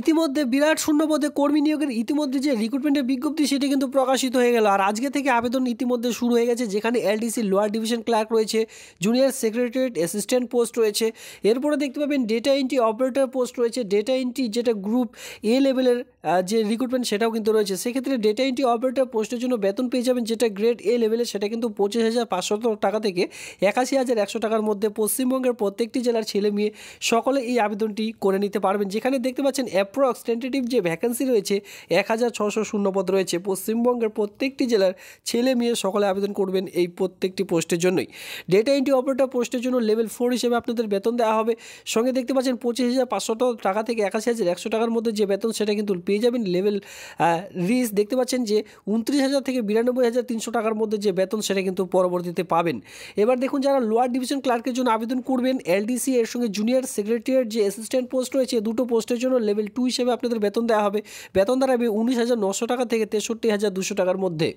ইতিমধ্যে বিরাট শূন্যপদে কর্মী নিয়োগের ইতিমধ্যে যে রিক্রুটমেন্টের বিজ্ঞপ্তি সেটি কিন্তু প্রকাশিত হয়ে গেল আর আজকে থেকে আবেদন ইতিমধ্যে শুরু হয়ে গেছে যেখানে এলডিসি লোয়ার ডিভিশন ক্লার্ক রয়েছে জুনিয়র সেক্রেটারিয়েট অ্যাসিস্ট্যান্ট পোস্ট রয়েছে এরপরে দেখতে পাবেন ডেটা এন্ট্রি অপারেটর পোস্ট রয়েছে ডেটা এন্ট্রি যেটা গ্রুপ এ লেভেলের যে রিক্রুটমেন্ট সেটাও কিন্তু রয়েছে সেক্ষেত্রে ডেটা এন্ট্রি অপারেটর পোস্টের জন্য বেতন পেয়ে যাবেন যেটা গ্রেড এ লেভেলের সেটা কিন্তু পঁচিশ হাজার পাঁচশো টাকা থেকে একাশি হাজার একশো টাকার মধ্যে পশ্চিমবঙ্গের প্রত্যেকটি জেলার ছেলে মেয়ে সকলে এই আবেদনটি করে নিতে পারবেন যেখানে দেখতে পাচ্ছেন অ্যাপ্রক্স টেন্টেটিভ যে ভ্যাকেন্সি রয়েছে এক হাজার ছশো শূন্যপদ রয়েছে পশ্চিমবঙ্গের প্রত্যেকটি জেলার ছেলে মেয়ে সকলে আবেদন করবেন এই প্রত্যেকটি পোস্টের জন্যই ডেটা এন্ট্রি অপারেটর পোস্টের জন্য লেভেল ফোর হিসেবে আপনাদের বেতন দেওয়া হবে সঙ্গে দেখতে পাচ্ছেন পঁচিশ হাজার পাঁচশো টাকা থেকে একাশি হাজার একশো টাকার মধ্যে যে বেতন সেটা কিন্তু পেয়ে যাবেন লেভেল রিস দেখতে পাচ্ছেন যে উনত্রিশ হাজার থেকে বিরানব্বই হাজার তিনশো টাকার মধ্যে যে বেতন সেটা কিন্তু পরবর্তীতে পাবেন এবার দেখুন যারা লোয়ার ডিভিশন ক্লার্কের জন্য আবেদন করবেন এলডিসি এর সঙ্গে জুনিয়র সেক্রেটারিয়েট যে অ্যাসিস্ট্যান্ট পোস্ট রয়েছে দুটো পোস্টের জন্য লেভেল টু হিসেবে আপনাদের বেতন দেওয়া হবে বেতন দাঁড়াবে উনিশ হাজার নশো টাকা থেকে তেষট্টি হাজার দুশো টাকার মধ্যে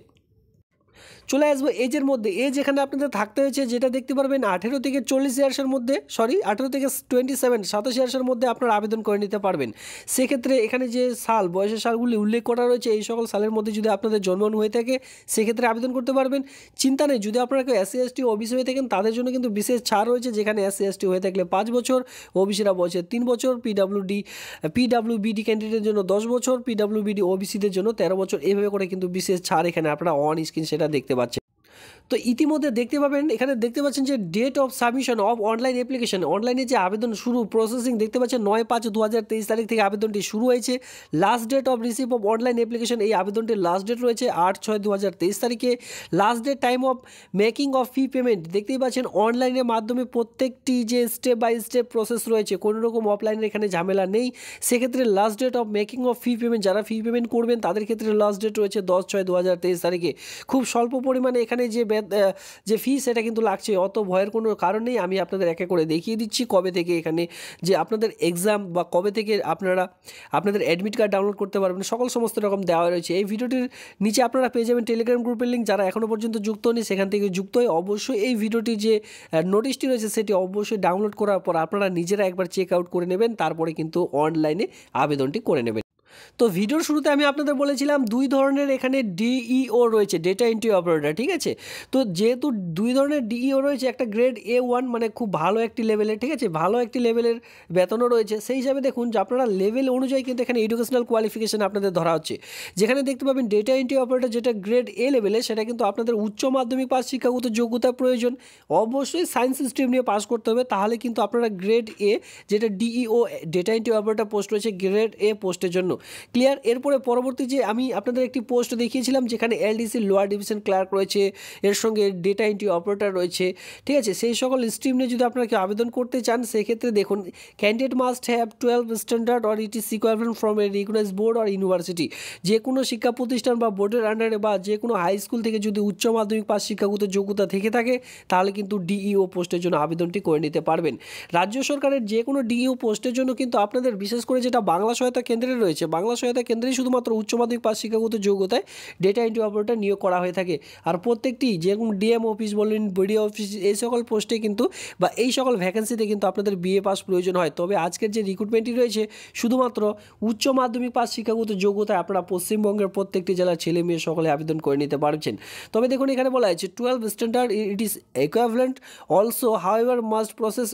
চলে আসবো এজের মধ্যে এজ এখানে আপনাদের থাকতে হয়েছে যেটা দেখতে পারবেন আঠেরো থেকে চল্লিশ ইয়ার্সের মধ্যে সরি আঠেরো থেকে টোয়েন্টি সেভেন সাতাশ ইয়ার্সের মধ্যে আপনারা আবেদন করে নিতে পারবেন সেক্ষেত্রে এখানে যে সাল বয়সের সালগুলি উল্লেখ করা রয়েছে এই সকল সালের মধ্যে যদি আপনাদের জন্মগ্রহণ হয়ে থাকে সেক্ষেত্রে আবেদন করতে পারবেন চিন্তা নেই যদি আপনারা কেউ এসসি এসটি ওবিসি হয়ে থাকেন তাদের জন্য কিন্তু বিশেষ ছাড় রয়েছে যেখানে এসসি এসটি হয়ে থাকলে পাঁচ বছর ও বিসিরা বয়সের তিন বছর পিডাব্লিউডি বিডি ক্যান্ডিডেটের জন্য দশ বছর ও বিসিদের জন্য তেরো বছর এভাবে করে কিন্তু বিশেষ ছাড় এখানে আপনারা অন স্ক্রিন সেটা দেখতে este তো ইতিমধ্যে দেখতে পাবেন এখানে দেখতে পাচ্ছেন যে date of submission of online application অনলাইনে যে আবেদন শুরু প্রসেসিং দেখতে পাচ্ছেন নয় পাঁচ দু তারিখ থেকে আবেদনটি শুরু হয়েছে last date of receive of online application এই আবেদনটির লাস্ট ডেট রয়েছে আট ছয় দু তারিখে last date time of making of fee payment দেখতেই পাচ্ছেন অনলাইনের মাধ্যমে প্রত্যেকটি যে স্টেপ বাই স্টেপ প্রসেস রয়েছে কোনো রকম অফলাইনের এখানে ঝামেলা নেই সেক্ষেত্রে last date of making of fee payment যারা ফি পেমেন্ট করবেন তাদের ক্ষেত্রে লাস্ট ডেট রয়েছে দশ ছয় দু তারিখে খুব স্বল্প পরিমাণে এখানে যে যে ফি সেটা কিন্তু লাগছে অত ভয়ের কোনো কারণ নেই আমি আপনাদের একে করে দেখিয়ে দিচ্ছি কবে থেকে এখানে যে আপনাদের এক্সাম বা কবে থেকে আপনারা আপনাদের অ্যাডমিট কার্ড ডাউনলোড করতে পারবেন সকল সমস্ত রকম দেওয়া রয়েছে এই ভিডিওটির নিচে আপনারা পেয়ে যাবেন টেলিগ্রাম গ্রুপের লিঙ্ক যারা এখনও পর্যন্ত যুক্ত হয়নি সেখান থেকে যুক্ত হয়ে অবশ্যই এই ভিডিওটি যে নোটিশটি রয়েছে সেটি অবশ্যই ডাউনলোড করার পর আপনারা নিজেরা একবার চেক আউট করে নেবেন তারপরে কিন্তু অনলাইনে আবেদনটি করে নেবেন তো ভিডিওর শুরুতে আমি আপনাদের বলেছিলাম দুই ধরনের এখানে ডিইও e রয়েছে ডেটা এন্ট্রি অপারেটার ঠিক আছে তো যেহেতু দুই ধরনের ডিইও e রয়েছে একটা গ্রেড এ ওয়ান মানে খুব ভালো একটি লেভেলের ঠিক আছে ভালো একটি লেভেলের বেতনও রয়েছে সেই হিসাবে দেখুন যে আপনারা লেভেল অনুযায়ী কিন্তু এখানে এডুকেশনাল কোয়ালিফিকেশান আপনাদের ধরা হচ্ছে যেখানে দেখতে পাবেন ডেটা এন্ট্রি অপারেটার যেটা গ্রেড এ লেভেলে সেটা কিন্তু আপনাদের উচ্চ মাধ্যমিক পাশ শিক্ষাগত যোগ্যতা প্রয়োজন অবশ্যই সায়েন্স স্ট্রিম নিয়ে পাস করতে হবে তাহলে কিন্তু আপনারা গ্রেড এ যেটা DEO data entry operator post রয়েছে গ্রেড এ পোস্টের জন্য ক্লিয়ার এরপরে পরবর্তী যে আমি আপনাদের একটি পোস্ট দেখিয়েছিলাম যেখানে এলডিসি লোয়ার ডিভিশন ক্লার্ক রয়েছে এর সঙ্গে ডেটা এন্ট্রি অপারেটর রয়েছে ঠিক আছে সেই সকল স্ট্রিম নিয়ে যদি আপনারা আবেদন করতে চান সেক্ষেত্রে দেখুন candidate must have twelve standard or it is requirement from a recognise board or university যে কোনো শিক্ষা প্রতিষ্ঠান বা বোর্ডের আন্ডারে বা যে কোনো হাই স্কুল থেকে যদি উচ্চ মাধ্যমিক পাশ শিক্ষাগত যোগ্যতা থেকে থাকে তাহলে কিন্তু ডিইও পোস্টের e জন্য আবেদনটি করে নিতে পারবেন রাজ্য সরকারের যে কোনো ডিইও পোস্টের e জন্য কিন্তু আপনাদের বিশেষ করে যেটা বাংলা সহায়তা কেন্দ্রে রয়েছে বাংলা সহায়তা কেন্দ্রেই শুধুমাত্র উচ্চ মাধ্যমিক পাশ শিক্ষাগত যোগ্যতায় ডেটা এন্ট্রি অপারেটর নিয়োগ করা হয়ে থাকে আর প্রত্যেকটি যেরকম ডিএম অফিস বলেন বিডিও অফিস এই সকল পোস্টে কিন্তু বা এই সকল ভ্যাকেন্সিতে কিন্তু আপনাদের বিএ পাস প্রয়োজন হয় তবে আজকের যে রিক্রুটমেন্টটি রয়েছে শুধুমাত্র উচ্চ মাধ্যমিক পাশ শিক্ষাগত যোগ্যতায় আপনারা পশ্চিমবঙ্গের প্রত্যেকটি জেলার ছেলে মেয়ে সকলে আবেদন করে নিতে পারছেন তবে দেখুন এখানে বলা হয়েছে twelve standard it is also however must process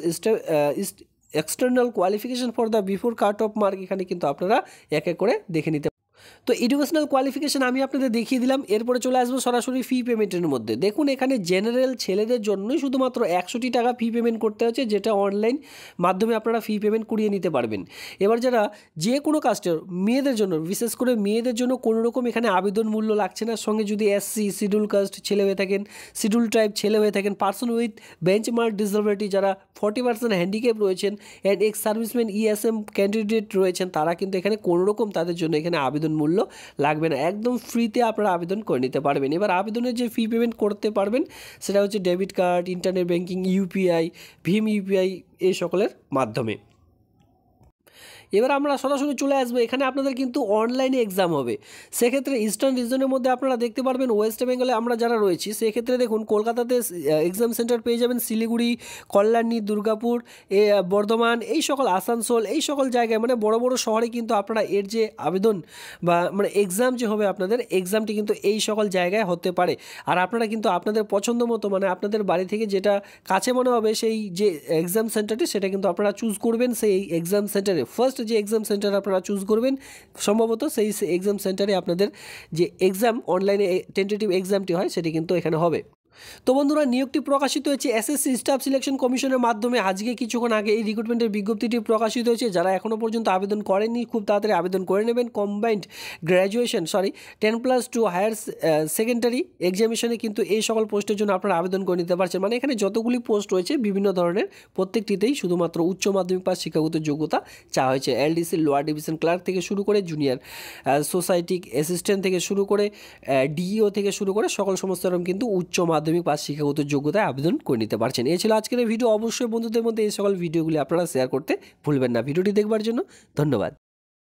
external qualification for the before cut off mark এখানে কিন্তু আপনারা এক এক করে দেখে নিতে তো এডুকেশনাল কোয়ালিফিকেশান আমি আপনাদের দেখিয়ে দিলাম এরপরে চলে আসবো সরাসরি ফি পেমেন্টের মধ্যে দেখুন এখানে জেনারেল ছেলেদের জন্যই শুধুমাত্র একশোটি টাকা ফি পেমেন্ট করতে হচ্ছে যেটা অনলাইন মাধ্যমে আপনারা ফি পেমেন্ট করিয়ে নিতে পারবেন এবার যারা যে কোনো কাস্টের মেয়েদের জন্য বিশেষ করে মেয়েদের জন্য কোনো রকম এখানে আবেদন মূল্য লাগছে না সঙ্গে যদি এসসি শিডিউল কাস্ট ছেলে হয়ে থাকেন শিডিউল ট্রাইব ছেলে হয়ে থাকেন person with benchmark disability যারা ফর্টি পার্সেন্ট হ্যান্ডিক্যাপ রয়েছেন and ex serviceman ESM candidate রয়েছেন তারা কিন্তু এখানে কোনোরকম তাদের জন্য এখানে আবেদন মূল্য লাগবে না একদম ফ্রিতে আপনারা আবেদন করে নিতে পারবেন এবার আবেদনের যে ফি পেমেন্ট করতে পারবেন সেটা হচ্ছে debit card internet banking UPI ভীম ইউপিআই এই সকলের মাধ্যমে এবার আমরা সরাসরি চলে আসবো এখানে আপনাদের কিন্তু অনলাইনে এক্সাম হবে সেক্ষেত্রে ইস্টার্ন রিজনের মধ্যে আপনারা দেখতে পারবেন ওয়েস্ট বেঙ্গলে আমরা যারা রয়েছি সেক্ষেত্রে দেখুন কলকাতাতে এক্সাম সেন্টার পেয়ে যাবেন শিলিগুড়ি কল্যাণী দুর্গাপুর বর্ধমান এই সকল আসানসোল এই সকল জায়গায় মানে বড় বড় শহরে কিন্তু আপনারা এর যে আবেদন বা মানে এক্সাম যে হবে আপনাদের এক্সামটি কিন্তু এই সকল জায়গায় হতে পারে আর আপনারা কিন্তু আপনাদের পছন্দ মতো মানে আপনাদের বাড়ি থেকে যেটা কাছে মনে হবে সেই যে এক্সাম সেন্টারটি সেটা কিন্তু আপনারা চুজ করবেন সেই এক্সাম সেন্টারে ফার্স্ট ফার্স্ট যে এক্সাম সেন্টার আপনারা চুজ করবেন সম্ভবত সেই এক্সাম সেন্টারে আপনাদের যে এক্সাম অনলাইনে টেন্টেটিভ এক্সামটি হয় সেটি কিন্তু এখানে হবে তো বন্ধুরা নিয়োগটি প্রকাশিত হয়েছে এসএসসি স্টাফ সিলেকশন কমিশনের মাধ্যমে আজকে কিছুক্ষণ আগে এই রিক্রুটমেন্টের বিজ্ঞপ্তিটি প্রকাশিত হয়েছে যারা এখনও পর্যন্ত আবেদন করেনি খুব তাড়াতাড়ি আবেদন করে নেবেন combined graduation sorry ten plus two higher secondary এক্সামিশনে কিন্তু এই সকল পোস্টের জন্য আপনারা আবেদন করে নিতে পারছেন মানে এখানে যতগুলি পোস্ট রয়েছে বিভিন্ন ধরনের প্রত্যেকটিতেই শুধুমাত্র উচ্চ মাধ্যমিক বা শিক্ষাগত যোগ্যতা চাওয়া হয়েছে এলডিসি লোয়ার ডিভিশন ক্লার্ক থেকে শুরু করে জুনিয়র সোসাইটি অ্যাসিস্ট্যান্ট থেকে শুরু করে ডিইও uh, e থেকে শুরু করে সকল সমস্ত রকম কিন্তু উচ্চ মাধ্যমিক মাধ্যমিক পাস শিক্ষাগত যোগ্যতায় আবেদন করে নিতে পারছেন এ ছিল আজকের ভিডিও অবশ্যই বন্ধুদের মধ্যে এই সকল ভিডিওগুলি আপনারা শেয়ার করতে ভুলবেন না ভিডিওটি দেখবার জন্য ধন্যবাদ